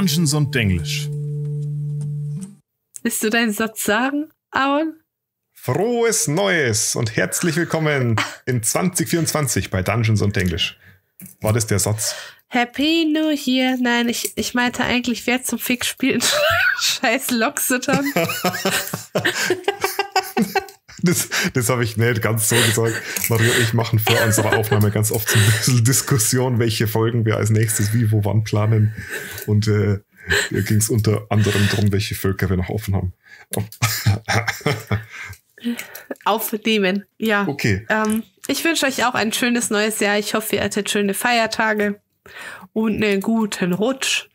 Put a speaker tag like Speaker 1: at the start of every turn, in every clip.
Speaker 1: Dungeons und Denglish.
Speaker 2: Willst du deinen Satz sagen, Aaron?
Speaker 1: Frohes Neues und herzlich willkommen in 2024 bei Dungeons und Denglish. War das der Satz?
Speaker 2: Happy New Year. Nein, ich, ich meinte eigentlich, wer zum Fick spielt Scheiß Loxiton.
Speaker 1: Das, das habe ich nicht ganz so gesagt. Mario und ich machen vor unserer Aufnahme ganz oft so ein bisschen Diskussion, welche Folgen wir als nächstes wie, wo, wann planen. Und äh, ging es unter anderem darum, welche Völker wir noch offen haben.
Speaker 2: Aufnehmen, ja. Okay. Ähm, ich wünsche euch auch ein schönes neues Jahr. Ich hoffe, ihr hattet schöne Feiertage und einen guten Rutsch.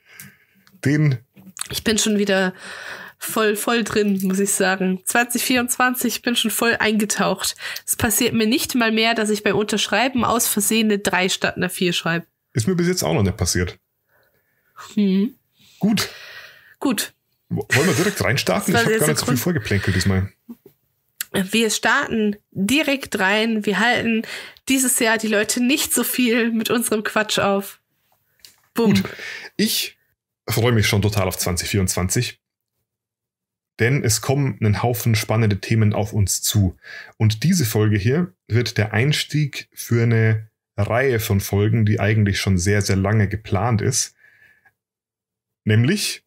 Speaker 2: Den. Ich bin schon wieder voll, voll drin, muss ich sagen. 2024, ich bin schon voll eingetaucht. Es passiert mir nicht mal mehr, dass ich bei Unterschreiben aus Versehen eine 3 statt einer 4 schreibe.
Speaker 1: Ist mir bis jetzt auch noch nicht passiert. Hm. Gut. Gut. Wollen wir direkt reinstarten? Ich habe gar nicht so viel vorgeplänkelt diesmal.
Speaker 2: Wir starten direkt rein. Wir halten dieses Jahr die Leute nicht so viel mit unserem Quatsch auf. Boom. Gut. Ich
Speaker 1: freue mich schon total auf 2024 denn es kommen einen Haufen spannende Themen auf uns zu. Und diese Folge hier wird der Einstieg für eine Reihe von Folgen, die eigentlich schon sehr, sehr lange geplant ist. Nämlich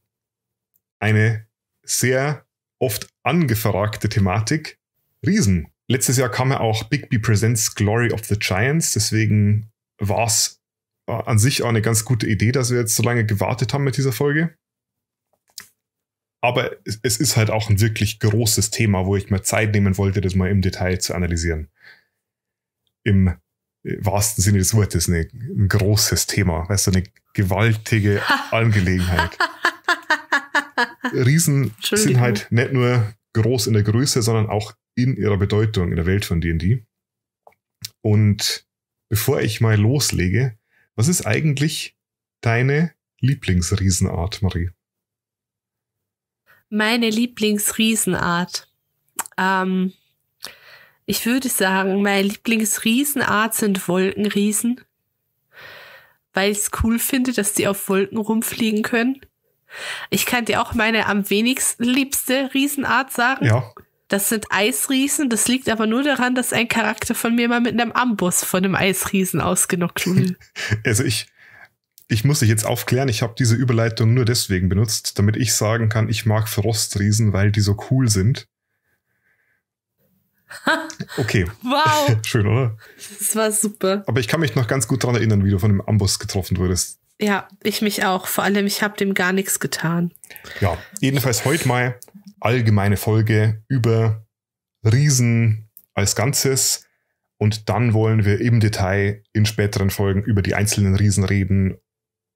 Speaker 1: eine sehr oft angefragte Thematik Riesen. Letztes Jahr kam ja auch Big B Presents Glory of the Giants, deswegen war es an sich auch eine ganz gute Idee, dass wir jetzt so lange gewartet haben mit dieser Folge. Aber es, es ist halt auch ein wirklich großes Thema, wo ich mir Zeit nehmen wollte, das mal im Detail zu analysieren. Im äh, wahrsten Sinne des Wortes eine, ein großes Thema, weißt du, eine gewaltige Angelegenheit. Riesen sind halt nicht nur groß in der Größe, sondern auch in ihrer Bedeutung in der Welt von D&D. Und bevor ich mal loslege, was ist eigentlich deine Lieblingsriesenart, Marie?
Speaker 2: meine Lieblingsriesenart. Ähm, ich würde sagen, meine Lieblingsriesenart sind Wolkenriesen, weil ich es cool finde, dass die auf Wolken rumfliegen können. Ich kann dir auch meine am wenigsten liebste Riesenart sagen. Ja. Das sind Eisriesen. Das liegt aber nur daran, dass ein Charakter von mir mal mit einem Amboss von einem Eisriesen ausgenockt
Speaker 1: wurde. Also ich, ich muss dich jetzt aufklären, ich habe diese Überleitung nur deswegen benutzt, damit ich sagen kann, ich mag Frostriesen, weil die so cool sind. Okay. wow. Schön, oder?
Speaker 2: Das war super.
Speaker 1: Aber ich kann mich noch ganz gut daran erinnern, wie du von dem Amboss getroffen wurdest.
Speaker 2: Ja, ich mich auch. Vor allem, ich habe dem gar nichts getan.
Speaker 1: Ja, jedenfalls heute mal allgemeine Folge über Riesen als Ganzes. Und dann wollen wir im Detail in späteren Folgen über die einzelnen Riesen reden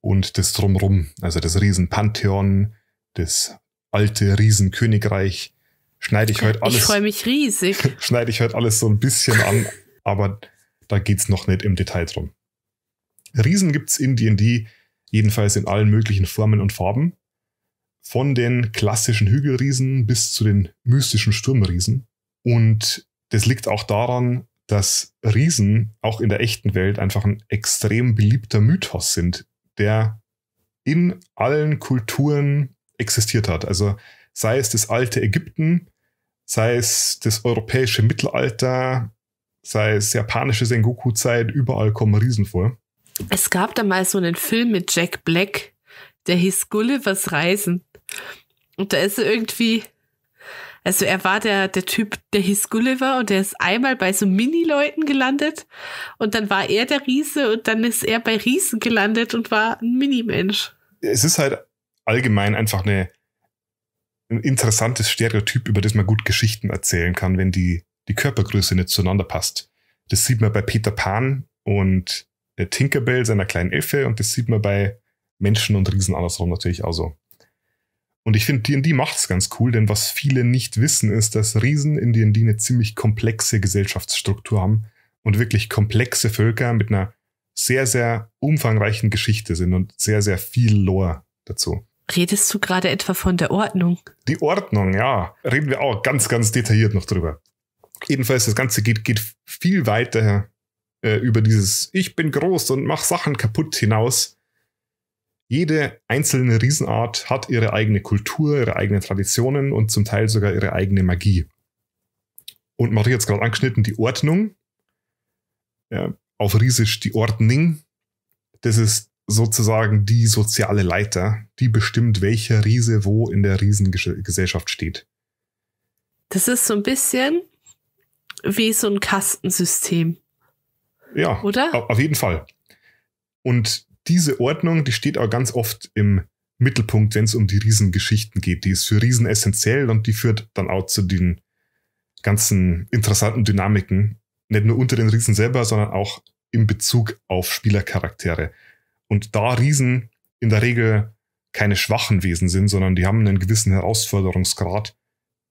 Speaker 1: und das Drumrum, also das Riesenpantheon, das alte Riesenkönigreich, schneide ich heute alles. Ich freue mich riesig. schneide ich heute alles so ein bisschen an, aber da geht's noch nicht im Detail drum. Riesen gibt's in D&D jedenfalls in allen möglichen Formen und Farben. Von den klassischen Hügelriesen bis zu den mystischen Sturmriesen. Und das liegt auch daran, dass Riesen auch in der echten Welt einfach ein extrem beliebter Mythos sind der in allen Kulturen existiert hat. Also sei es das alte Ägypten, sei es das europäische Mittelalter, sei es japanische Sengoku-Zeit, überall kommen Riesen vor.
Speaker 2: Es gab damals so einen Film mit Jack Black, der hieß Gullivers Reisen. Und da ist er irgendwie also er war der, der Typ, der hieß Gulliver und er ist einmal bei so Mini-Leuten gelandet und dann war er der Riese und dann ist er bei Riesen gelandet und war ein Mini-Mensch.
Speaker 1: Es ist halt allgemein einfach eine, ein interessantes Stereotyp, über das man gut Geschichten erzählen kann, wenn die, die Körpergröße nicht zueinander passt. Das sieht man bei Peter Pan und äh, Tinkerbell seiner kleinen Elfe und das sieht man bei Menschen und Riesen andersrum natürlich auch so. Und ich finde, D&D macht's ganz cool, denn was viele nicht wissen, ist, dass Riesen in D&D eine ziemlich komplexe Gesellschaftsstruktur haben und wirklich komplexe Völker mit einer sehr, sehr umfangreichen Geschichte sind und sehr, sehr viel Lore dazu. Redest
Speaker 2: du gerade etwa von der Ordnung?
Speaker 1: Die Ordnung, ja. Reden wir auch ganz, ganz detailliert noch drüber. Jedenfalls, das Ganze geht, geht viel weiter äh, über dieses Ich bin groß und mach Sachen kaputt hinaus, jede einzelne Riesenart hat ihre eigene Kultur, ihre eigenen Traditionen und zum Teil sogar ihre eigene Magie. Und Marie hat es gerade angeschnitten, die Ordnung. Ja, auf Riesisch die Ordnung, Das ist sozusagen die soziale Leiter, die bestimmt, welcher Riese wo in der Riesengesellschaft steht.
Speaker 2: Das ist so ein bisschen wie so ein Kastensystem.
Speaker 1: Ja, oder? Auf jeden Fall. Und diese Ordnung, die steht auch ganz oft im Mittelpunkt, wenn es um die Riesengeschichten geht. Die ist für Riesen essentiell und die führt dann auch zu den ganzen interessanten Dynamiken. Nicht nur unter den Riesen selber, sondern auch in Bezug auf Spielercharaktere. Und da Riesen in der Regel keine schwachen Wesen sind, sondern die haben einen gewissen Herausforderungsgrad,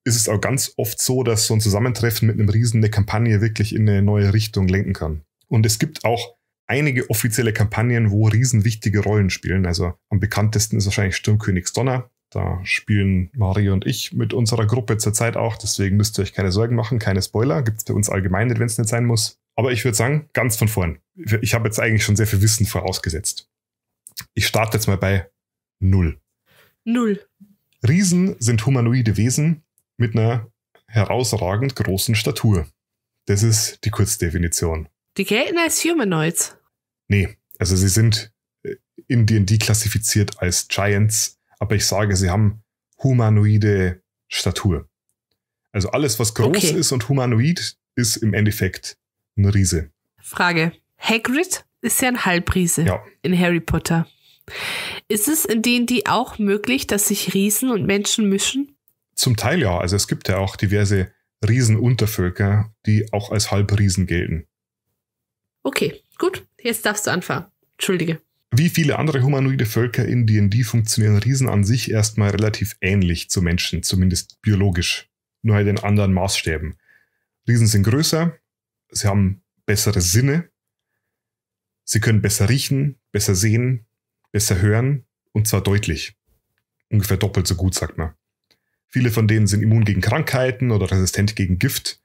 Speaker 1: ist es auch ganz oft so, dass so ein Zusammentreffen mit einem Riesen eine Kampagne wirklich in eine neue Richtung lenken kann. Und es gibt auch einige offizielle Kampagnen, wo Riesen wichtige Rollen spielen. Also am bekanntesten ist wahrscheinlich Sturmkönigs Donner. Da spielen Mario und ich mit unserer Gruppe zurzeit auch, deswegen müsst ihr euch keine Sorgen machen, keine Spoiler. Gibt es bei uns allgemein nicht, wenn es nicht sein muss. Aber ich würde sagen, ganz von vorn. Ich habe jetzt eigentlich schon sehr viel Wissen vorausgesetzt. Ich starte jetzt mal bei Null. Null. Riesen sind humanoide Wesen mit einer herausragend großen Statur. Das ist die Kurzdefinition.
Speaker 2: Die gelten als Humanoids.
Speaker 1: Nee, also sie sind äh, in D&D klassifiziert als Giants, aber ich sage, sie haben humanoide Statur. Also alles, was groß okay. ist und humanoid, ist im Endeffekt ein Riese.
Speaker 2: Frage. Hagrid ist ja ein Halbriese ja. in Harry Potter. Ist es in D&D auch möglich, dass sich Riesen und Menschen mischen?
Speaker 1: Zum Teil ja. Also es gibt ja auch diverse Riesenuntervölker, die auch als Halbriesen gelten.
Speaker 2: Okay, Jetzt darfst du anfangen. Entschuldige.
Speaker 1: Wie viele andere humanoide Völker in D&D funktionieren Riesen an sich erstmal relativ ähnlich zu Menschen, zumindest biologisch, nur halt in anderen Maßstäben. Riesen sind größer, sie haben bessere Sinne, sie können besser riechen, besser sehen, besser hören und zwar deutlich. Ungefähr doppelt so gut, sagt man. Viele von denen sind immun gegen Krankheiten oder resistent gegen Gift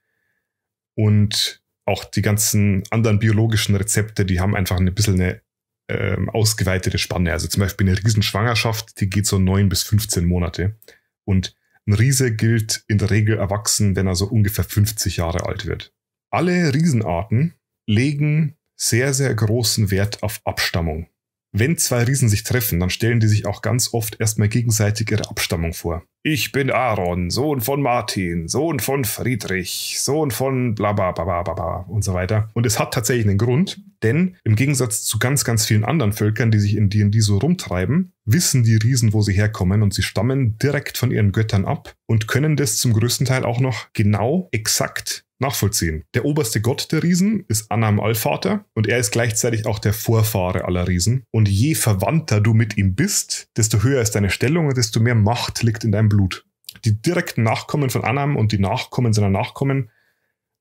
Speaker 1: und auch die ganzen anderen biologischen Rezepte, die haben einfach ein bisschen eine ähm, ausgeweitete Spanne. Also zum Beispiel eine Riesenschwangerschaft, die geht so neun bis 15 Monate. Und ein Riese gilt in der Regel erwachsen, wenn er so ungefähr 50 Jahre alt wird. Alle Riesenarten legen sehr, sehr großen Wert auf Abstammung. Wenn zwei Riesen sich treffen, dann stellen die sich auch ganz oft erstmal gegenseitig ihre Abstammung vor. Ich bin Aaron, Sohn von Martin, Sohn von Friedrich, Sohn von bla bla bla bla bla und so weiter. Und es hat tatsächlich einen Grund, denn im Gegensatz zu ganz, ganz vielen anderen Völkern, die sich in D&D so rumtreiben, wissen die Riesen, wo sie herkommen und sie stammen direkt von ihren Göttern ab und können das zum größten Teil auch noch genau, exakt nachvollziehen. Der oberste Gott der Riesen ist Anam Allvater und er ist gleichzeitig auch der Vorfahre aller Riesen. Und je verwandter du mit ihm bist, desto höher ist deine Stellung und desto mehr Macht liegt in deinem Blut. Die direkten Nachkommen von Anam und die Nachkommen seiner Nachkommen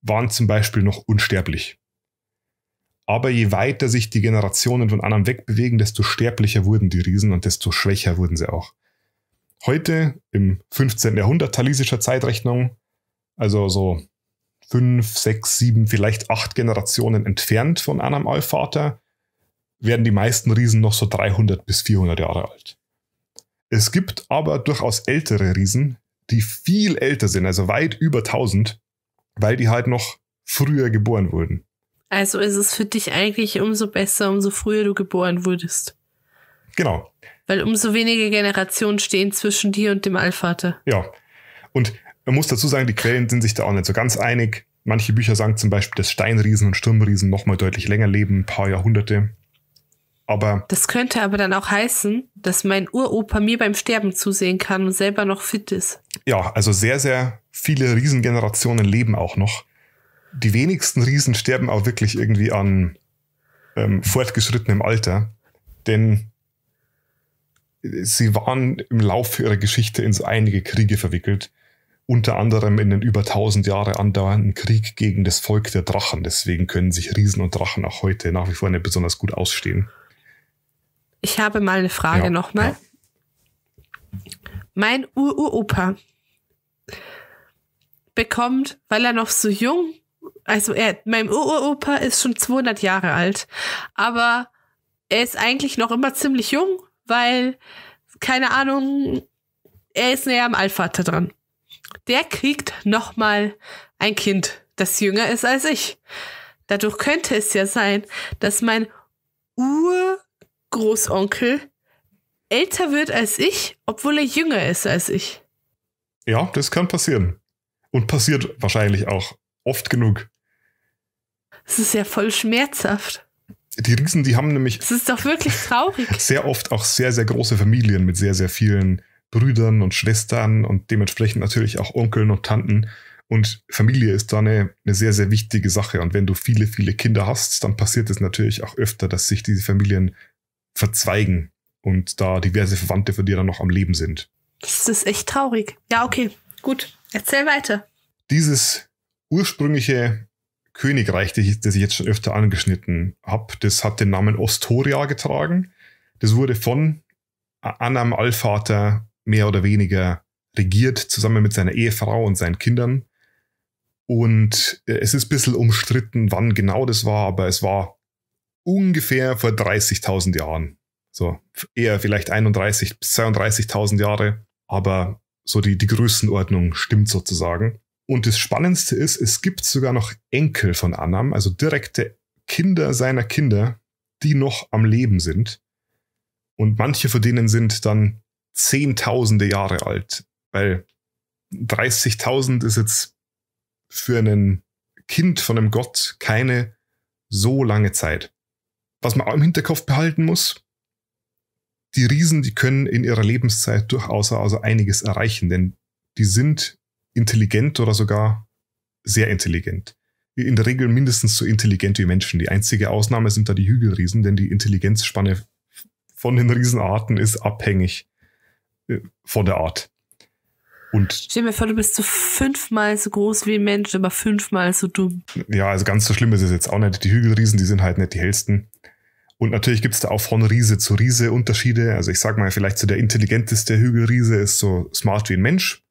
Speaker 1: waren zum Beispiel noch unsterblich. Aber je weiter sich die Generationen von Anam wegbewegen, desto sterblicher wurden die Riesen und desto schwächer wurden sie auch. Heute, im 15. Jahrhundert thalysischer Zeitrechnung, also so fünf, sechs, sieben, vielleicht acht Generationen entfernt von einem Allvater, werden die meisten Riesen noch so 300 bis 400 Jahre alt. Es gibt aber durchaus ältere Riesen, die viel älter sind, also weit über 1000, weil die halt noch früher geboren wurden.
Speaker 2: Also ist es für dich eigentlich umso besser, umso früher du geboren wurdest. Genau. Weil umso weniger Generationen stehen zwischen dir und dem Allvater.
Speaker 1: Ja. Und man muss dazu sagen, die Quellen sind sich da auch nicht so ganz einig. Manche Bücher sagen zum Beispiel, dass Steinriesen und Sturmriesen nochmal deutlich länger leben, ein paar Jahrhunderte. Aber
Speaker 2: das könnte aber dann auch heißen, dass mein Uropa mir beim Sterben zusehen kann und selber noch fit ist.
Speaker 1: Ja, also sehr, sehr viele Riesengenerationen leben auch noch. Die wenigsten Riesen sterben auch wirklich irgendwie an ähm, fortgeschrittenem Alter, denn sie waren im Laufe ihrer Geschichte in so einige Kriege verwickelt unter anderem in den über 1000 Jahre andauernden Krieg gegen das Volk der Drachen. Deswegen können sich Riesen und Drachen auch heute nach wie vor nicht besonders gut ausstehen.
Speaker 2: Ich habe mal eine Frage ja, nochmal. Ja. Mein Uropa bekommt, weil er noch so jung, also er, mein Uropa ist schon 200 Jahre alt, aber er ist eigentlich noch immer ziemlich jung, weil, keine Ahnung, er ist näher am Allvater dran der kriegt nochmal ein Kind, das jünger ist als ich. Dadurch könnte es ja sein, dass mein Urgroßonkel älter wird als ich, obwohl er jünger ist als ich.
Speaker 1: Ja, das kann passieren. Und passiert wahrscheinlich auch oft genug.
Speaker 2: Es ist ja voll schmerzhaft.
Speaker 1: Die Riesen, die haben nämlich. Es ist doch wirklich traurig. Sehr oft auch sehr, sehr große Familien mit sehr, sehr vielen Brüdern und Schwestern und dementsprechend natürlich auch Onkeln und Tanten. Und Familie ist da eine, eine sehr, sehr wichtige Sache. Und wenn du viele, viele Kinder hast, dann passiert es natürlich auch öfter, dass sich diese Familien verzweigen und da diverse Verwandte von dir dann noch am Leben sind.
Speaker 2: Das ist echt traurig. Ja, okay, gut. Erzähl weiter.
Speaker 1: Dieses ursprüngliche Königreich, das ich, das ich jetzt schon öfter angeschnitten habe, das hat den Namen Ostoria getragen. Das wurde von Annam Allvater mehr oder weniger regiert, zusammen mit seiner Ehefrau und seinen Kindern. Und äh, es ist ein bisschen umstritten, wann genau das war, aber es war ungefähr vor 30.000 Jahren. So, eher vielleicht 31 bis 32.000 Jahre, aber so die, die Größenordnung stimmt sozusagen. Und das Spannendste ist, es gibt sogar noch Enkel von Annam, also direkte Kinder seiner Kinder, die noch am Leben sind. Und manche von denen sind dann Zehntausende Jahre alt. Weil 30.000 ist jetzt für einen Kind von einem Gott keine so lange Zeit. Was man auch im Hinterkopf behalten muss, die Riesen, die können in ihrer Lebenszeit durchaus also einiges erreichen, denn die sind intelligent oder sogar sehr intelligent. In der Regel mindestens so intelligent wie Menschen. Die einzige Ausnahme sind da die Hügelriesen, denn die Intelligenzspanne von den Riesenarten ist abhängig von der Art. Und
Speaker 2: Stell mir vor, du bist so fünfmal so groß wie ein Mensch, aber fünfmal so dumm.
Speaker 1: Ja, also ganz so schlimm ist es jetzt auch nicht. Die Hügelriesen, die sind halt nicht die hellsten. Und natürlich gibt es da auch von Riese zu Riese Unterschiede. Also ich sag mal, vielleicht so der intelligenteste Hügelriese ist so smart wie ein Mensch.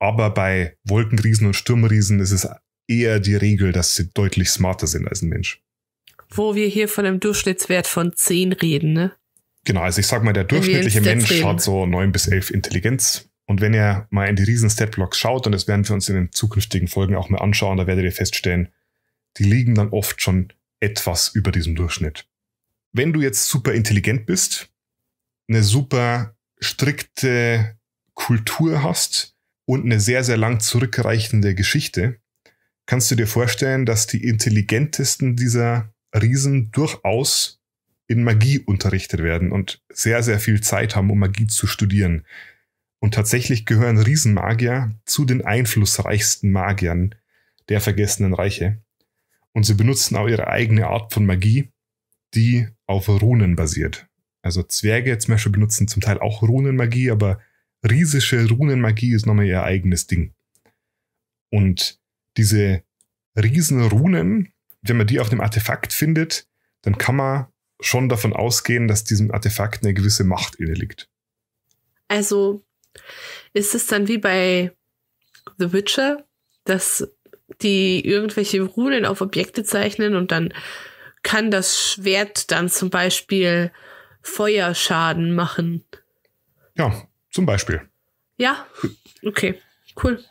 Speaker 1: Aber bei Wolkenriesen und Sturmriesen ist es eher die Regel, dass sie deutlich smarter sind als ein Mensch.
Speaker 2: Wo wir hier von einem Durchschnittswert von 10 reden, ne?
Speaker 1: Genau, also ich sag mal, der durchschnittliche Mensch hat so neun bis elf Intelligenz. Und wenn ihr mal in die riesen Statblocks schaut, und das werden wir uns in den zukünftigen Folgen auch mal anschauen, da werdet ihr feststellen, die liegen dann oft schon etwas über diesem Durchschnitt. Wenn du jetzt super intelligent bist, eine super strikte Kultur hast und eine sehr, sehr lang zurückreichende Geschichte, kannst du dir vorstellen, dass die intelligentesten dieser Riesen durchaus in Magie unterrichtet werden und sehr, sehr viel Zeit haben, um Magie zu studieren. Und tatsächlich gehören Riesenmagier zu den einflussreichsten Magiern der vergessenen Reiche. Und sie benutzen auch ihre eigene Art von Magie, die auf Runen basiert. Also Zwerge zum Beispiel benutzen zum Teil auch Runenmagie, aber riesische Runenmagie ist nochmal ihr eigenes Ding. Und diese Riesenrunen, wenn man die auf dem Artefakt findet, dann kann man schon davon ausgehen, dass diesem Artefakt eine gewisse Macht inne liegt.
Speaker 2: Also ist es dann wie bei The Witcher, dass die irgendwelche Runen auf Objekte zeichnen und dann kann das Schwert dann zum Beispiel Feuerschaden machen.
Speaker 1: Ja, zum Beispiel.
Speaker 2: Ja, okay, cool.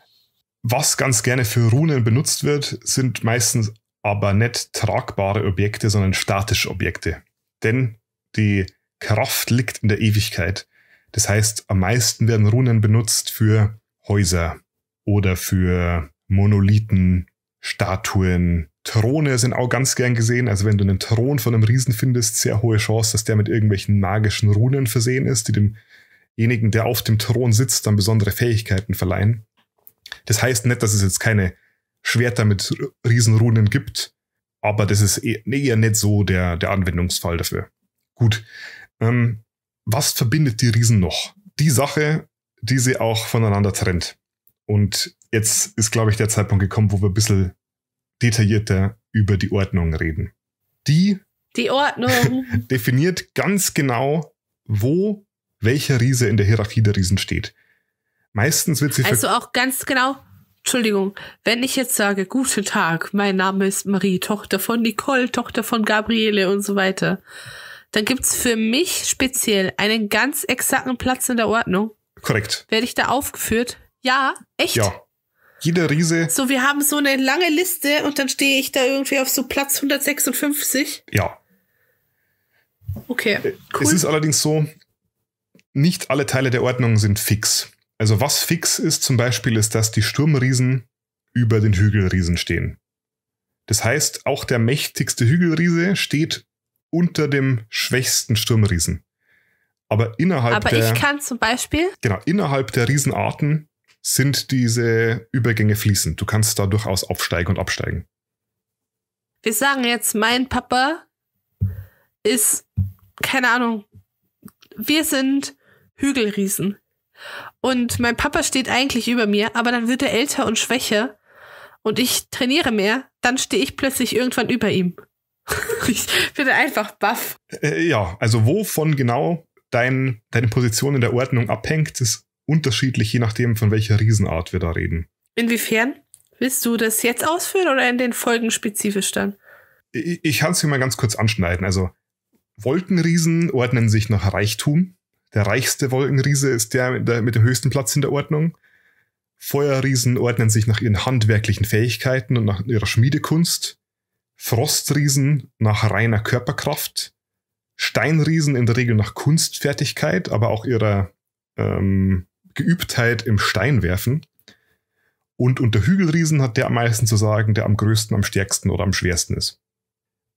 Speaker 1: Was ganz gerne für Runen benutzt wird, sind meistens aber nicht tragbare Objekte, sondern statische Objekte denn die Kraft liegt in der Ewigkeit. Das heißt, am meisten werden Runen benutzt für Häuser oder für Monolithen, Statuen. Throne sind auch ganz gern gesehen. Also wenn du einen Thron von einem Riesen findest, sehr hohe Chance, dass der mit irgendwelchen magischen Runen versehen ist, die demjenigen, der auf dem Thron sitzt, dann besondere Fähigkeiten verleihen. Das heißt nicht, dass es jetzt keine Schwerter mit Riesenrunen gibt, aber das ist e-, eher nicht so der, der Anwendungsfall dafür. Gut. Ähm, was verbindet die Riesen noch? Die Sache, die sie auch voneinander trennt. Und jetzt ist, glaube ich, der Zeitpunkt gekommen, wo wir ein bisschen detaillierter über die Ordnung reden. Die,
Speaker 2: die Ordnung
Speaker 1: definiert ganz genau, wo welcher Riese in der Hierarchie der Riesen steht. Meistens wird sie. Also
Speaker 2: auch ganz genau, Entschuldigung, wenn ich jetzt sage, guten Tag, mein Name ist Marie, Tochter von Nicole, Tochter von Gabriele und so weiter, dann gibt es für mich speziell einen ganz exakten Platz in der Ordnung. Korrekt. Werde ich da aufgeführt? Ja, echt? Ja.
Speaker 1: Jeder Riese.
Speaker 2: So, wir haben so eine lange Liste und dann stehe ich da irgendwie auf so Platz 156. Ja. Okay.
Speaker 1: Cool. Es ist allerdings so, nicht alle Teile der Ordnung sind fix. Also was fix ist zum Beispiel, ist, dass die Sturmriesen über den Hügelriesen stehen. Das heißt, auch der mächtigste Hügelriese steht unter dem schwächsten Sturmriesen. Aber innerhalb Aber der. ich
Speaker 2: kann zum Beispiel.
Speaker 1: Genau, innerhalb der Riesenarten sind diese Übergänge fließend. Du kannst da durchaus aufsteigen und absteigen.
Speaker 2: Wir sagen jetzt, mein Papa ist, keine Ahnung, wir sind Hügelriesen. Und mein Papa steht eigentlich über mir, aber dann wird er älter und schwächer und ich trainiere mehr, dann stehe ich plötzlich irgendwann über ihm. ich bin einfach baff.
Speaker 1: Äh, ja, also wovon genau dein, deine Position in der Ordnung abhängt, ist unterschiedlich, je nachdem, von welcher Riesenart wir da reden.
Speaker 2: Inwiefern? Willst du das jetzt ausführen oder in den Folgen spezifisch dann?
Speaker 1: Ich, ich kann es hier mal ganz kurz anschneiden. Also Wolkenriesen ordnen sich nach Reichtum, der reichste Wolkenriese ist der mit der mit dem höchsten Platz in der Ordnung. Feuerriesen ordnen sich nach ihren handwerklichen Fähigkeiten und nach ihrer Schmiedekunst. Frostriesen nach reiner Körperkraft. Steinriesen in der Regel nach Kunstfertigkeit, aber auch ihrer ähm, Geübtheit im Steinwerfen. Und unter Hügelriesen hat der am meisten zu sagen, der am größten, am stärksten oder am schwersten ist.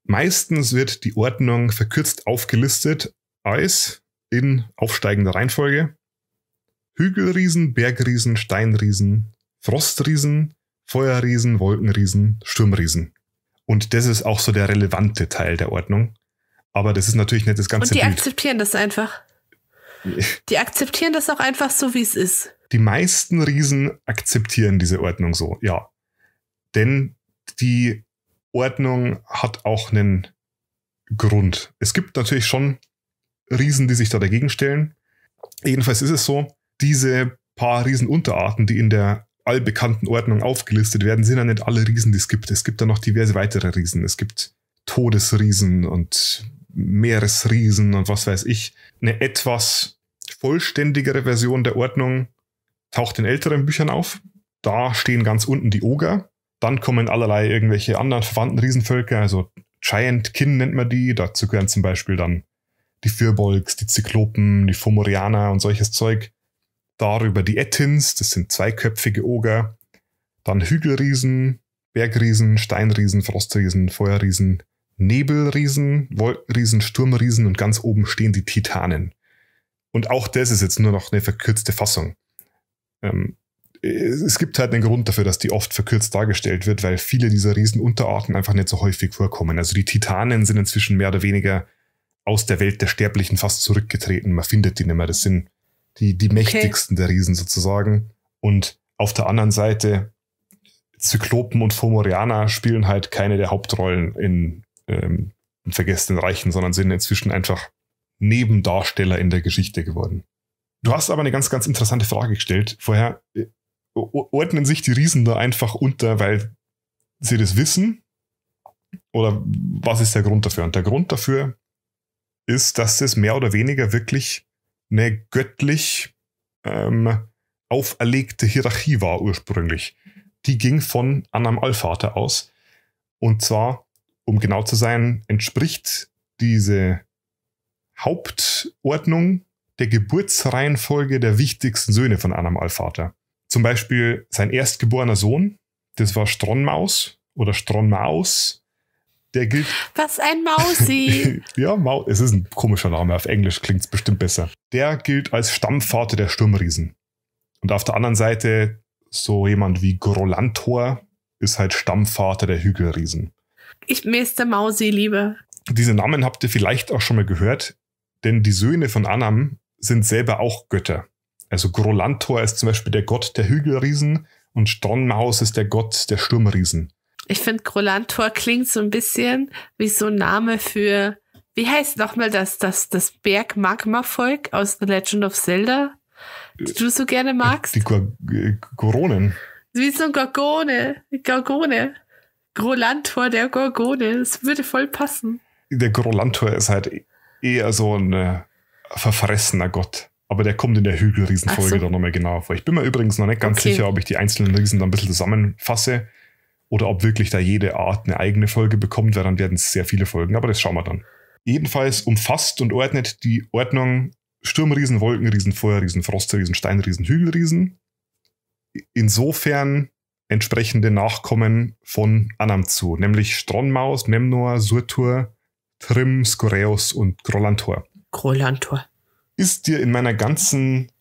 Speaker 1: Meistens wird die Ordnung verkürzt aufgelistet als in aufsteigender Reihenfolge. Hügelriesen, Bergriesen, Steinriesen, Frostriesen, Feuerriesen, Wolkenriesen, Sturmriesen. Und das ist auch so der relevante Teil der Ordnung. Aber das ist natürlich nicht das ganze Und die Bild.
Speaker 2: akzeptieren das einfach. Die akzeptieren das auch einfach so, wie es ist.
Speaker 1: Die meisten Riesen akzeptieren diese Ordnung so, ja. Denn die Ordnung hat auch einen Grund. Es gibt natürlich schon Riesen, die sich da dagegen stellen. Jedenfalls ist es so, diese paar Riesenunterarten, die in der allbekannten Ordnung aufgelistet werden, sind ja nicht alle Riesen, die es gibt. Es gibt da noch diverse weitere Riesen. Es gibt Todesriesen und Meeresriesen und was weiß ich. Eine etwas vollständigere Version der Ordnung taucht in älteren Büchern auf. Da stehen ganz unten die Oger. Dann kommen allerlei irgendwelche anderen verwandten Riesenvölker, also Giant Kin nennt man die. Dazu gehören zum Beispiel dann die Fürbolgs, die Zyklopen, die Fomorianer und solches Zeug. Darüber die Ettins, das sind zweiköpfige Oger. Dann Hügelriesen, Bergriesen, Steinriesen, Frostriesen, Feuerriesen, Nebelriesen, Wolkenriesen, Sturmriesen und ganz oben stehen die Titanen. Und auch das ist jetzt nur noch eine verkürzte Fassung. Ähm, es gibt halt einen Grund dafür, dass die oft verkürzt dargestellt wird, weil viele dieser Riesenunterarten einfach nicht so häufig vorkommen. Also die Titanen sind inzwischen mehr oder weniger aus der Welt der Sterblichen fast zurückgetreten. Man findet die nicht mehr. Das sind die, die mächtigsten okay. der Riesen sozusagen. Und auf der anderen Seite, Zyklopen und Fomorianer spielen halt keine der Hauptrollen in, ähm, in Vergessenen Reichen, sondern sind inzwischen einfach Nebendarsteller in der Geschichte geworden. Du hast aber eine ganz, ganz interessante Frage gestellt vorher. Äh, ordnen sich die Riesen da einfach unter, weil sie das wissen? Oder was ist der Grund dafür? Und der Grund dafür ist, dass es mehr oder weniger wirklich eine göttlich ähm, auferlegte Hierarchie war ursprünglich. Die ging von Anam Allvater aus. Und zwar, um genau zu sein, entspricht diese Hauptordnung der Geburtsreihenfolge der wichtigsten Söhne von Anam Allvater. Zum Beispiel sein erstgeborener Sohn, das war Stronmaus oder Stronmaus, der gilt.
Speaker 2: Was ein Mausi.
Speaker 1: ja, Mau es ist ein komischer Name. Auf Englisch klingt es bestimmt besser. Der gilt als Stammvater der Sturmriesen. Und auf der anderen Seite so jemand wie Grolantor ist halt Stammvater der Hügelriesen.
Speaker 2: Ich mir ist der Mausi lieber.
Speaker 1: Diese Namen habt ihr vielleicht auch schon mal gehört, denn die Söhne von Annam sind selber auch Götter. Also Grolantor ist zum Beispiel der Gott der Hügelriesen und Stronmaus ist der Gott der Sturmriesen.
Speaker 2: Ich finde, Grolantor klingt so ein bisschen wie so ein Name für, wie heißt nochmal das, das, das Berg-Magma-Volk aus The Legend of Zelda, die du so gerne äh, magst?
Speaker 1: Die äh, Goronen.
Speaker 2: Wie so ein Gorgone, Gorgone. Grolantor, der Gorgone. Das würde voll passen.
Speaker 1: Der Grolantor ist halt eher so ein äh, verfressener Gott. Aber der kommt in der Hügelriesenfolge so. dann nochmal genauer vor. Ich bin mir übrigens noch nicht ganz okay. sicher, ob ich die einzelnen Riesen dann ein bisschen zusammenfasse. Oder ob wirklich da jede Art eine eigene Folge bekommt, weil dann werden es sehr viele Folgen, aber das schauen wir dann. Jedenfalls umfasst und ordnet die Ordnung Sturmriesen, Wolkenriesen, Feuerriesen, Frostriesen, Steinriesen, Hügelriesen. Insofern entsprechende Nachkommen von Anamzu, nämlich Stronmaus, Memnor, Surtur, Trim, Skoreus und Grolantor. Grolantor. Ist dir in meiner ganzen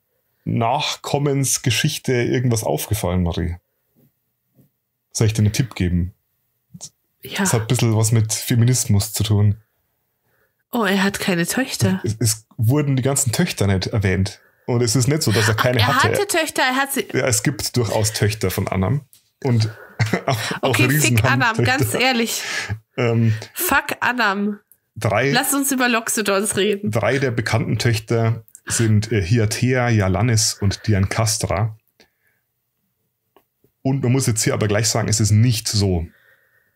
Speaker 1: Nachkommensgeschichte irgendwas aufgefallen, Marie? Soll ich dir einen Tipp geben? Ja. Das hat ein bisschen was mit Feminismus zu tun. Oh, er hat keine Töchter. Es, es wurden die ganzen Töchter nicht erwähnt. Und es ist nicht so, dass er keine Ach, er hatte. Er hatte
Speaker 2: Töchter, er hat sie. Ja,
Speaker 1: es gibt durchaus Töchter von Annam. Und auch, okay, auch Riesen fick Annam, ganz ehrlich. Ähm,
Speaker 2: Fuck Annam. Drei, Lass uns über Loxodons reden.
Speaker 1: Drei der bekannten Töchter sind äh, Hiatea, Jalanis und Diancastra. Und man muss jetzt hier aber gleich sagen, es ist nicht so,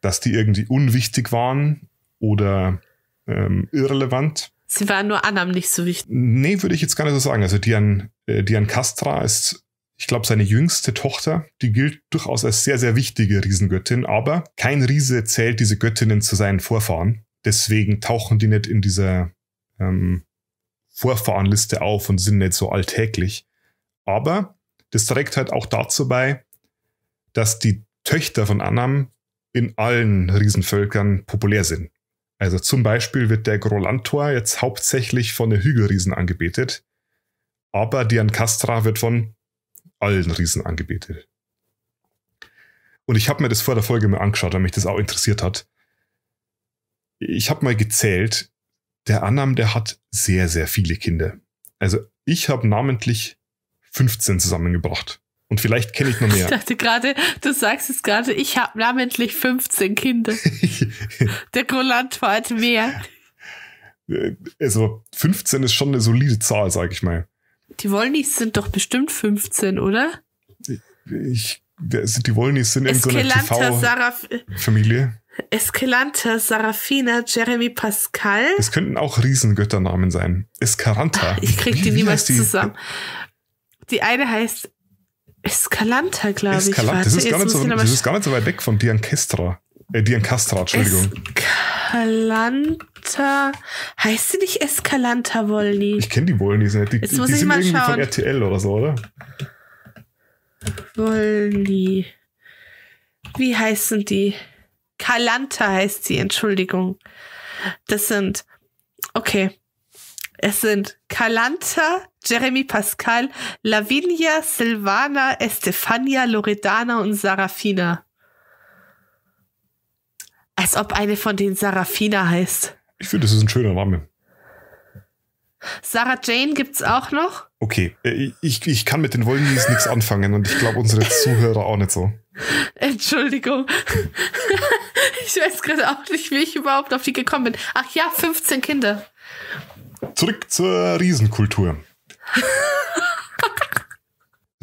Speaker 1: dass die irgendwie unwichtig waren oder ähm, irrelevant.
Speaker 2: Sie waren nur Annam nicht so wichtig.
Speaker 1: Nee, würde ich jetzt gar nicht so sagen. Also Dian, äh, Dian Castra ist, ich glaube, seine jüngste Tochter. Die gilt durchaus als sehr, sehr wichtige Riesengöttin. Aber kein Riese zählt diese Göttinnen zu seinen Vorfahren. Deswegen tauchen die nicht in dieser ähm, Vorfahrenliste auf und sind nicht so alltäglich. Aber das trägt halt auch dazu bei, dass die Töchter von Annam in allen Riesenvölkern populär sind. Also zum Beispiel wird der Grolantor jetzt hauptsächlich von den Hügelriesen angebetet, aber die Ancastra wird von allen Riesen angebetet. Und ich habe mir das vor der Folge mal angeschaut, weil mich das auch interessiert hat. Ich habe mal gezählt, der Annam, der hat sehr, sehr viele Kinder. Also ich habe namentlich 15 zusammengebracht. Und vielleicht kenne ich noch mehr. Ich
Speaker 2: dachte gerade, du sagst es gerade, ich habe namentlich 15 Kinder. Der Groland war halt mehr.
Speaker 1: Also 15 ist schon eine solide Zahl, sag ich mal.
Speaker 2: Die Wollnis sind doch bestimmt 15, oder?
Speaker 1: Ich, die Wollnis sind Eskelanta in so einer TV-Familie.
Speaker 2: Eskelanta, Sarafina, Jeremy Pascal. Es
Speaker 1: könnten auch Riesengötternamen sein. Escaranta. ich krieg die niemals die? zusammen.
Speaker 2: Die eine heißt Escalanta, glaube ich. Escalanta, das, ist gar nicht so, das ist gar
Speaker 1: nicht so weit weg von Diancastra. Äh, Diankastra, Entschuldigung.
Speaker 2: Escalanta. Heißt sie nicht Escalanta Wolny? Ich
Speaker 1: kenne die Wolnys nicht. Die, Jetzt ich mal irgendwie schauen. von RTL oder so, oder?
Speaker 2: Wolny. Wie heißen die? Kalanta heißt sie, Entschuldigung. Das sind, okay. Es sind Kalanta, Jeremy Pascal, Lavinia, Silvana, Estefania, Loredana und Sarafina. Als ob eine von denen Sarafina heißt.
Speaker 1: Ich finde, das ist ein schöner Name.
Speaker 2: Sarah Jane gibt es auch noch.
Speaker 1: Okay, äh, ich, ich kann mit den Wollnies nichts anfangen und ich glaube unsere Zuhörer auch nicht so.
Speaker 2: Entschuldigung. ich weiß gerade auch nicht, wie ich überhaupt auf die gekommen bin. Ach ja, 15 Kinder.
Speaker 1: Zurück zur Riesenkultur.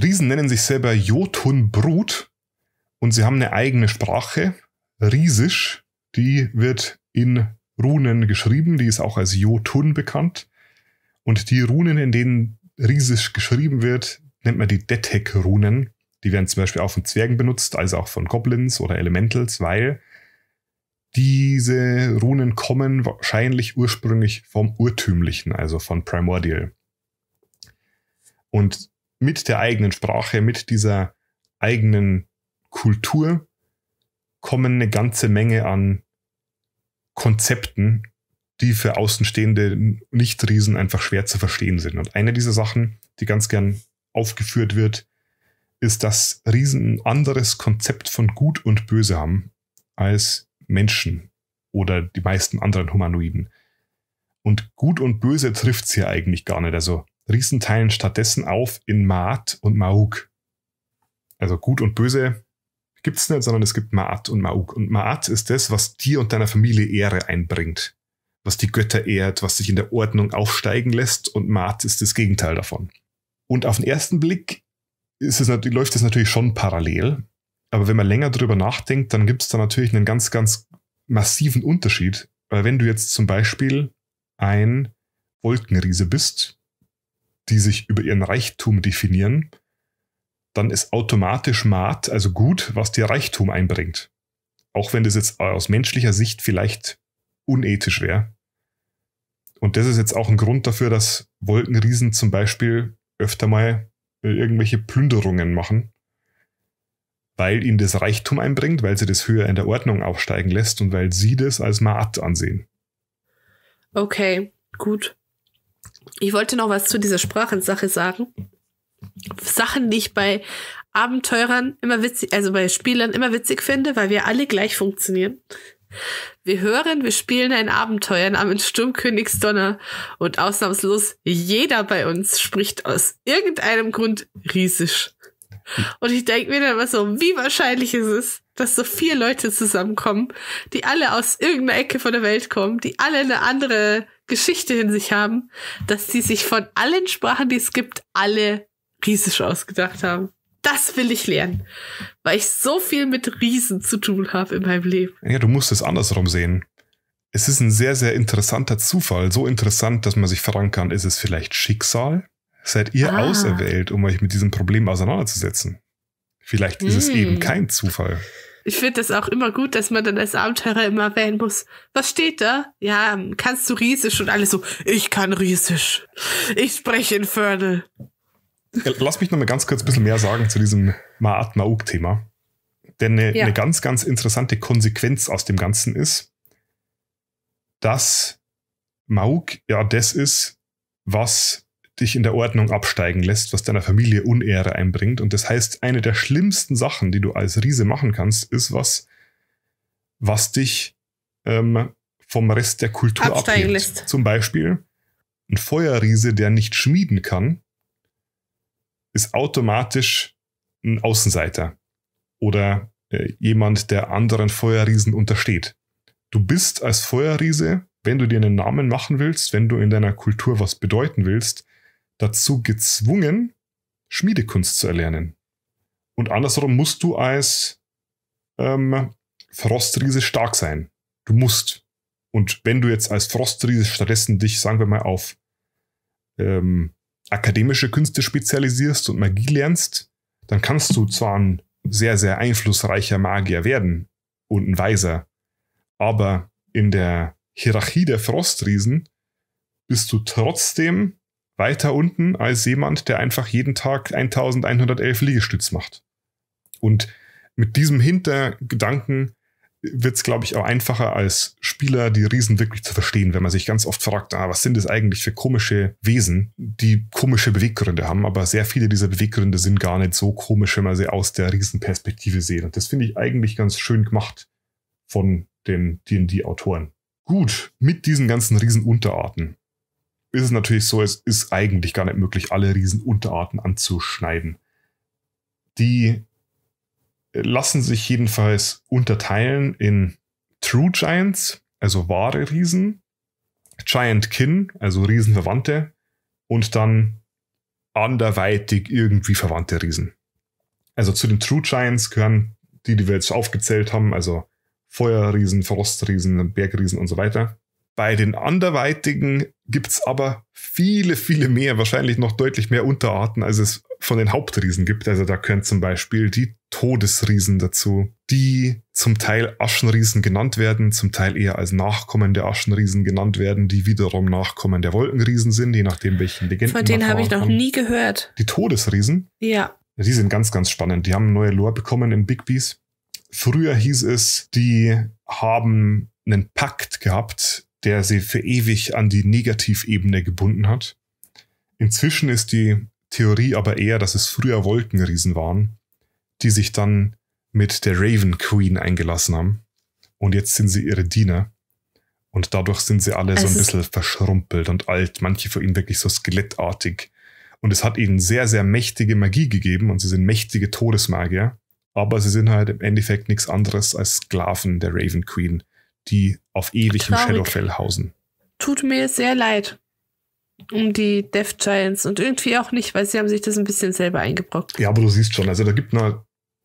Speaker 1: Riesen nennen sich selber Jotunbrut und sie haben eine eigene Sprache, Riesisch. Die wird in Runen geschrieben, die ist auch als Jotun bekannt. Und die Runen, in denen Riesisch geschrieben wird, nennt man die Detek-Runen. Die werden zum Beispiel auch von Zwergen benutzt, also auch von Goblins oder Elementals, weil diese Runen kommen wahrscheinlich ursprünglich vom Urtümlichen, also von Primordial und mit der eigenen Sprache, mit dieser eigenen Kultur kommen eine ganze Menge an Konzepten, die für Außenstehende Nicht-Riesen einfach schwer zu verstehen sind. Und eine dieser Sachen, die ganz gern aufgeführt wird, ist, dass Riesen ein anderes Konzept von Gut und Böse haben als Menschen oder die meisten anderen Humanoiden. Und Gut und Böse trifft es hier eigentlich gar nicht. Also Riesen teilen stattdessen auf in Maat und Mauk. Also gut und böse gibt es nicht, sondern es gibt Maat und Mauk. Und Maat ist das, was dir und deiner Familie Ehre einbringt, was die Götter ehrt, was sich in der Ordnung aufsteigen lässt. Und Maat ist das Gegenteil davon. Und auf den ersten Blick es, läuft es natürlich schon parallel. Aber wenn man länger drüber nachdenkt, dann gibt es da natürlich einen ganz, ganz massiven Unterschied. Weil wenn du jetzt zum Beispiel ein Wolkenriese bist die sich über ihren Reichtum definieren, dann ist automatisch Maat, also gut, was dir Reichtum einbringt. Auch wenn das jetzt aus menschlicher Sicht vielleicht unethisch wäre. Und das ist jetzt auch ein Grund dafür, dass Wolkenriesen zum Beispiel öfter mal äh, irgendwelche Plünderungen machen, weil ihnen das Reichtum einbringt, weil sie das höher in der Ordnung aufsteigen lässt und weil sie das als Maat ansehen.
Speaker 2: Okay, gut. Ich wollte noch was zu dieser Sprachensache sagen. Sachen, die ich bei Abenteurern immer witzig, also bei Spielern immer witzig finde, weil wir alle gleich funktionieren. Wir hören, wir spielen ein Abenteuer namens Sturmkönigsdonner und ausnahmslos jeder bei uns spricht aus irgendeinem Grund Riesisch. Und ich denke mir dann immer so, wie wahrscheinlich ist es, dass so vier Leute zusammenkommen, die alle aus irgendeiner Ecke von der Welt kommen, die alle eine andere Geschichte in sich haben, dass sie sich von allen Sprachen, die es gibt, alle Riesisch ausgedacht haben. Das will ich lernen, weil ich so viel mit Riesen zu tun habe in meinem Leben.
Speaker 1: Ja, du musst es andersrum sehen. Es ist ein sehr, sehr interessanter Zufall. So interessant, dass man sich fragen kann, ist es vielleicht Schicksal? Seid ihr ah. auserwählt, um euch mit diesem Problem auseinanderzusetzen? Vielleicht ist hm. es eben mm. kein Zufall.
Speaker 2: Ich finde das auch immer gut, dass man dann als Abenteurer immer erwähnen muss. Was steht da? Ja, ähm, kannst du Riesisch und alles so. Ich kann Riesisch. Ich spreche Infernal.
Speaker 1: Lass mich noch mal ganz kurz ein bisschen mehr sagen zu diesem Maat Mauk-Thema. Denn eine, ja. eine ganz, ganz interessante Konsequenz aus dem Ganzen ist, dass Mauk ja das ist, was dich in der Ordnung absteigen lässt, was deiner Familie Unehre einbringt. Und das heißt, eine der schlimmsten Sachen, die du als Riese machen kannst, ist was, was dich ähm, vom Rest der Kultur absteigen abnimmt. lässt. Zum Beispiel ein Feuerriese, der nicht schmieden kann, ist automatisch ein Außenseiter oder äh, jemand, der anderen Feuerriesen untersteht. Du bist als Feuerriese, wenn du dir einen Namen machen willst, wenn du in deiner Kultur was bedeuten willst, dazu gezwungen, Schmiedekunst zu erlernen. Und andersrum musst du als ähm, Frostriese stark sein. Du musst. Und wenn du jetzt als Frostriese stattdessen dich, sagen wir mal, auf ähm, akademische Künste spezialisierst und Magie lernst, dann kannst du zwar ein sehr, sehr einflussreicher Magier werden und ein Weiser, aber in der Hierarchie der Frostriesen bist du trotzdem weiter unten als jemand, der einfach jeden Tag 1111 Liegestütz macht. Und mit diesem Hintergedanken wird es, glaube ich, auch einfacher als Spieler, die Riesen wirklich zu verstehen, wenn man sich ganz oft fragt, ah, was sind das eigentlich für komische Wesen, die komische Beweggründe haben, aber sehr viele dieser Beweggründe sind gar nicht so komisch, wenn man sie aus der Riesenperspektive sieht. Und das finde ich eigentlich ganz schön gemacht von den D&D-Autoren. Gut, mit diesen ganzen Riesenunterarten ist es natürlich so, es ist eigentlich gar nicht möglich, alle Riesenunterarten anzuschneiden. Die äh, lassen sich jedenfalls unterteilen in True Giants, also wahre Riesen, Giant Kin, also Riesenverwandte, und dann anderweitig irgendwie verwandte Riesen. Also zu den True Giants gehören die, die wir jetzt aufgezählt haben, also Feuerriesen, Frostriesen, Bergriesen und so weiter. Bei den anderweitigen gibt es aber viele, viele mehr, wahrscheinlich noch deutlich mehr Unterarten, als es von den Hauptriesen gibt. Also da können zum Beispiel die Todesriesen dazu, die zum Teil Aschenriesen genannt werden, zum Teil eher als Nachkommen der Aschenriesen genannt werden, die wiederum Nachkommen der Wolkenriesen sind, je nachdem welchen Legenden. Von denen habe ich noch nie
Speaker 2: gehört.
Speaker 1: Die Todesriesen? Ja. Die sind ganz, ganz spannend. Die haben neue Lore bekommen in Big Bees. Früher hieß es, die haben einen Pakt gehabt der sie für ewig an die Negativebene gebunden hat. Inzwischen ist die Theorie aber eher, dass es früher Wolkenriesen waren, die sich dann mit der Raven Queen eingelassen haben. Und jetzt sind sie ihre Diener. Und dadurch sind sie alle also so ein also bisschen verschrumpelt und alt, manche von ihnen wirklich so skelettartig. Und es hat ihnen sehr, sehr mächtige Magie gegeben und sie sind mächtige Todesmagier. Aber sie sind halt im Endeffekt nichts anderes als Sklaven der Raven Queen, die auf ewig Traurig. im Shadowfell hausen.
Speaker 2: Tut mir sehr leid um die Death Giants und irgendwie auch nicht, weil sie haben sich das ein bisschen selber
Speaker 1: eingebrockt. Ja, aber du siehst schon, also da gibt es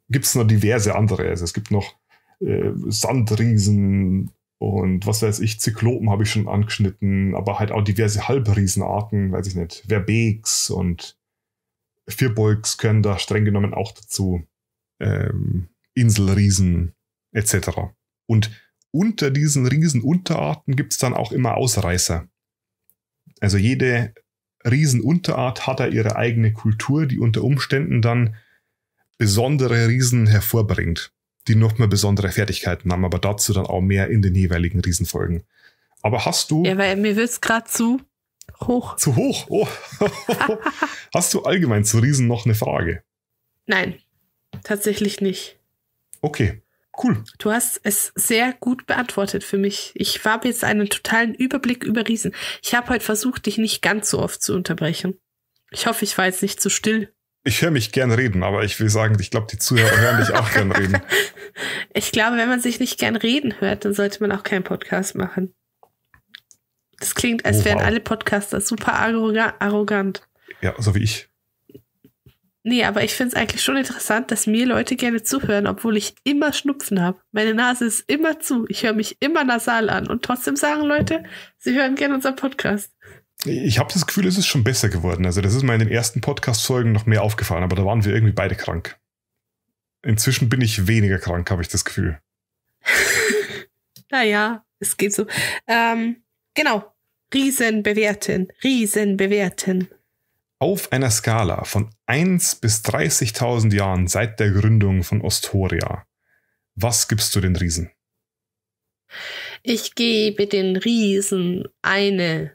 Speaker 1: gibt's noch diverse andere. Also es gibt noch äh, Sandriesen und was weiß ich, Zyklopen habe ich schon angeschnitten, aber halt auch diverse Halbriesenarten, weiß ich nicht, Verbeeks und Vierbeugs können da streng genommen auch dazu, ähm, Inselriesen etc. Und unter diesen Riesenunterarten gibt es dann auch immer Ausreißer. Also jede Riesenunterart hat da ihre eigene Kultur, die unter Umständen dann besondere Riesen hervorbringt, die nochmal besondere Fertigkeiten haben, aber dazu dann auch mehr in den jeweiligen Riesenfolgen. Aber hast du. Ja, weil mir wird es gerade zu hoch. Zu hoch? Oh. hast du allgemein zu Riesen noch eine Frage?
Speaker 2: Nein, tatsächlich nicht. Okay. Cool. Du hast es sehr gut beantwortet für mich. Ich habe jetzt einen totalen Überblick über Riesen. Ich habe heute versucht, dich nicht ganz so oft zu unterbrechen. Ich hoffe, ich war jetzt nicht zu still.
Speaker 1: Ich höre mich gern reden, aber ich will sagen, ich glaube, die Zuhörer hören dich auch gern reden.
Speaker 2: Ich glaube, wenn man sich nicht gern reden hört, dann sollte man auch keinen Podcast machen. Das klingt, als oh, wären wow. alle Podcaster super arrogant.
Speaker 1: Ja, so wie ich.
Speaker 2: Nee, aber ich finde es eigentlich schon interessant, dass mir Leute gerne zuhören, obwohl ich immer Schnupfen habe. Meine Nase ist immer zu. Ich höre mich immer nasal an. Und trotzdem sagen Leute, sie hören gerne unseren
Speaker 1: Podcast. Ich habe das Gefühl, es ist schon besser geworden. Also, das ist mir in den ersten Podcast-Folgen noch mehr aufgefallen, aber da waren wir irgendwie beide krank. Inzwischen bin ich weniger krank, habe ich das Gefühl.
Speaker 2: naja, es geht so. Ähm, genau. Riesen bewerten. Riesen bewerten.
Speaker 1: Auf einer Skala von 1 bis 30.000 Jahren seit der Gründung von Ostoria, was gibst du den Riesen?
Speaker 2: Ich gebe den Riesen eine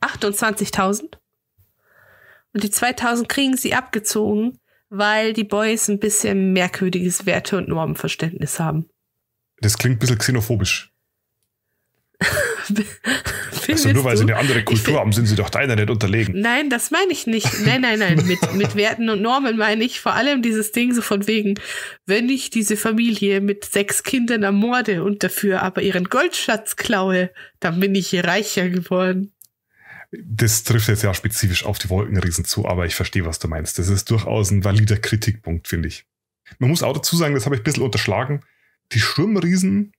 Speaker 2: 28.000 und die 2.000 kriegen sie abgezogen, weil die Boys ein bisschen merkwürdiges Werte- und Normenverständnis haben.
Speaker 1: Das klingt ein bisschen xenophobisch also nur weil sie eine andere Kultur haben, sind sie doch deiner nicht unterlegen.
Speaker 2: Nein, das meine ich nicht. Nein, nein, nein. Mit, mit Werten und Normen meine ich vor allem dieses Ding so von wegen, wenn ich diese Familie mit sechs Kindern ermorde und dafür aber ihren Goldschatz klaue, dann bin ich hier reicher geworden.
Speaker 1: Das trifft jetzt ja spezifisch auf die Wolkenriesen zu, aber ich verstehe, was du meinst. Das ist durchaus ein valider Kritikpunkt, finde ich. Man muss auch dazu sagen, das habe ich ein bisschen unterschlagen. Die Sturmriesen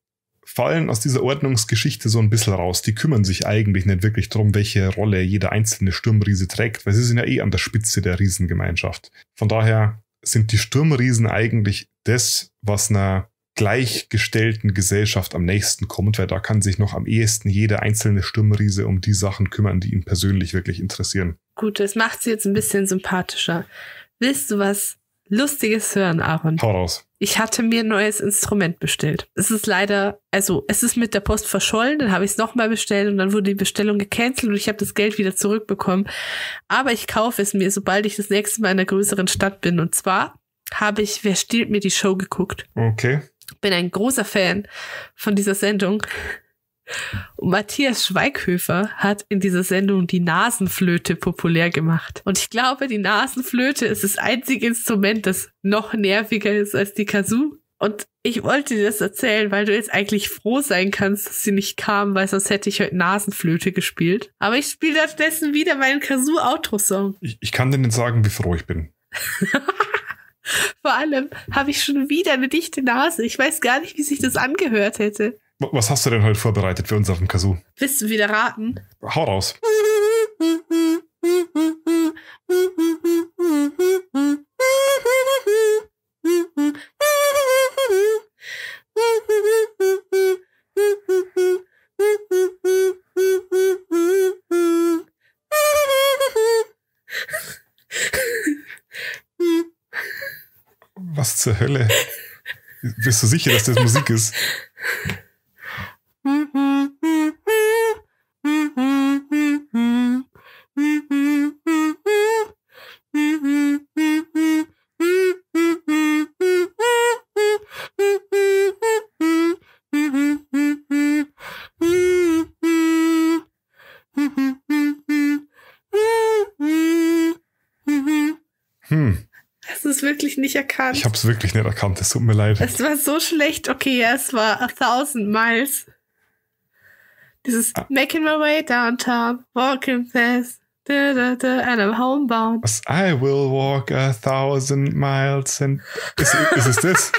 Speaker 1: fallen aus dieser Ordnungsgeschichte so ein bisschen raus. Die kümmern sich eigentlich nicht wirklich darum, welche Rolle jeder einzelne Sturmriese trägt, weil sie sind ja eh an der Spitze der Riesengemeinschaft. Von daher sind die Sturmriesen eigentlich das, was einer gleichgestellten Gesellschaft am nächsten kommt, weil da kann sich noch am ehesten jeder einzelne Sturmriese um die Sachen kümmern, die ihn persönlich wirklich interessieren.
Speaker 2: Gut, das macht sie jetzt ein bisschen sympathischer. Willst du was Lustiges hören, Aaron? Hau raus ich hatte mir ein neues Instrument bestellt. Es ist leider, also es ist mit der Post verschollen, dann habe ich es nochmal bestellt und dann wurde die Bestellung gecancelt und ich habe das Geld wieder zurückbekommen. Aber ich kaufe es mir, sobald ich das nächste Mal in einer größeren Stadt bin. Und zwar habe ich Wer stiehlt mir die Show geguckt. Okay. Bin ein großer Fan von dieser Sendung. Matthias Schweighöfer hat in dieser Sendung die Nasenflöte populär gemacht. Und ich glaube, die Nasenflöte ist das einzige Instrument, das noch nerviger ist als die Kazoo. Und ich wollte dir das erzählen, weil du jetzt eigentlich froh sein kannst, dass sie nicht kam, weil sonst hätte ich heute Nasenflöte gespielt. Aber ich spiele stattdessen wieder meinen Kazoo-Outro-Song. Ich,
Speaker 1: ich kann dir nicht sagen, wie froh ich bin.
Speaker 2: Vor allem habe ich schon wieder eine dichte Nase. Ich weiß gar nicht, wie sich das angehört hätte.
Speaker 1: Was hast du denn heute vorbereitet für uns auf dem Kazoo?
Speaker 2: Willst du wieder raten?
Speaker 1: Hau raus. Was zur Hölle? Bist du sicher, dass das Musik ist?
Speaker 2: Hm. wirklich nicht erkannt. Ich habe
Speaker 1: es wirklich nicht erkannt, es tut mir leid.
Speaker 2: Es war so schlecht. Okay, ja, es war A Miles. Dieses ah. Making my way downtown, walking fast, da, da, da, and I'm homebound.
Speaker 1: I will walk a thousand miles and. Ist, ist es das?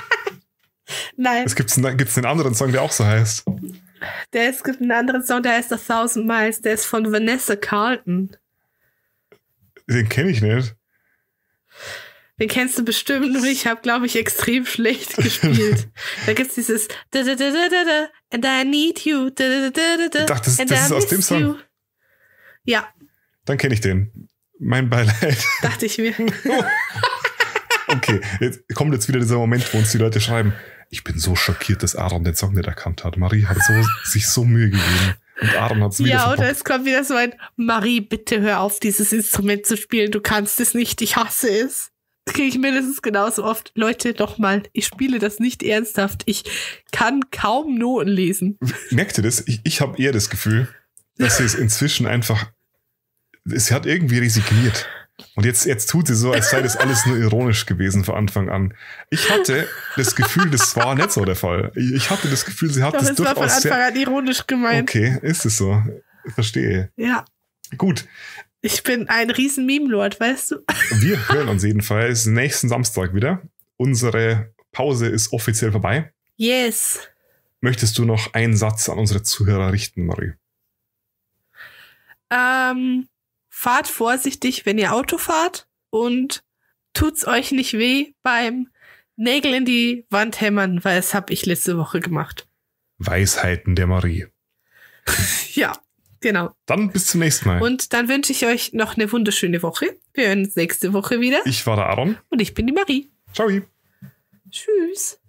Speaker 2: Nein. Es
Speaker 1: gibt einen, einen anderen Song, der auch so heißt.
Speaker 2: Der, es gibt einen anderen Song, der heißt A Thousand Miles. Der ist von Vanessa Carlton.
Speaker 1: Den kenne ich nicht.
Speaker 2: Den kennst du bestimmt, und ich habe, glaube ich, extrem schlecht gespielt. da gibt es dieses da, da, da, da, da, and I need you. Da, da, da, da, da, Ach, das, and das I ist aus dem Song. You. Ja.
Speaker 1: Dann kenne ich den. Mein Beileid. Dachte ich mir. okay, jetzt kommt jetzt wieder dieser Moment, wo uns die Leute schreiben. Ich bin so schockiert, dass Aaron den Song nicht erkannt hat. Marie hat so, sich so Mühe gegeben. Und Aaron hat es wieder. Ja, oder
Speaker 2: es kommt wieder so ein Marie, bitte hör auf, dieses Instrument zu spielen. Du kannst es nicht. Ich hasse es kriege ich mindestens genauso oft. Leute, doch mal, ich spiele das nicht ernsthaft. Ich kann kaum Noten lesen.
Speaker 1: Merkt ihr das? Ich, ich habe eher das Gefühl, dass sie es inzwischen einfach. Sie hat irgendwie resigniert. Und jetzt, jetzt tut sie so, als sei das alles nur ironisch gewesen von Anfang an. Ich hatte das Gefühl, das war nicht so der Fall. Ich hatte das Gefühl, sie hat Doch, das es durchaus war von Anfang an
Speaker 2: ironisch gemeint.
Speaker 1: Okay, ist es so. Verstehe. Ja. Gut.
Speaker 2: Ich bin ein riesen Meme-Lord, weißt du?
Speaker 1: Wir hören uns jedenfalls nächsten Samstag wieder. Unsere Pause ist offiziell vorbei.
Speaker 2: Yes.
Speaker 1: Möchtest du noch einen Satz an unsere Zuhörer richten, Marie?
Speaker 2: Ähm, fahrt vorsichtig, wenn ihr Auto fahrt und tut's euch nicht weh beim Nägel in die Wand hämmern, weil das habe ich letzte Woche gemacht.
Speaker 1: Weisheiten der Marie.
Speaker 2: ja. Genau.
Speaker 1: Dann bis zum nächsten Mal.
Speaker 2: Und dann wünsche ich euch noch eine wunderschöne Woche. Wir hören uns nächste Woche wieder.
Speaker 1: Ich war der Aaron.
Speaker 2: Und ich bin die Marie. Ciao. Tschüss.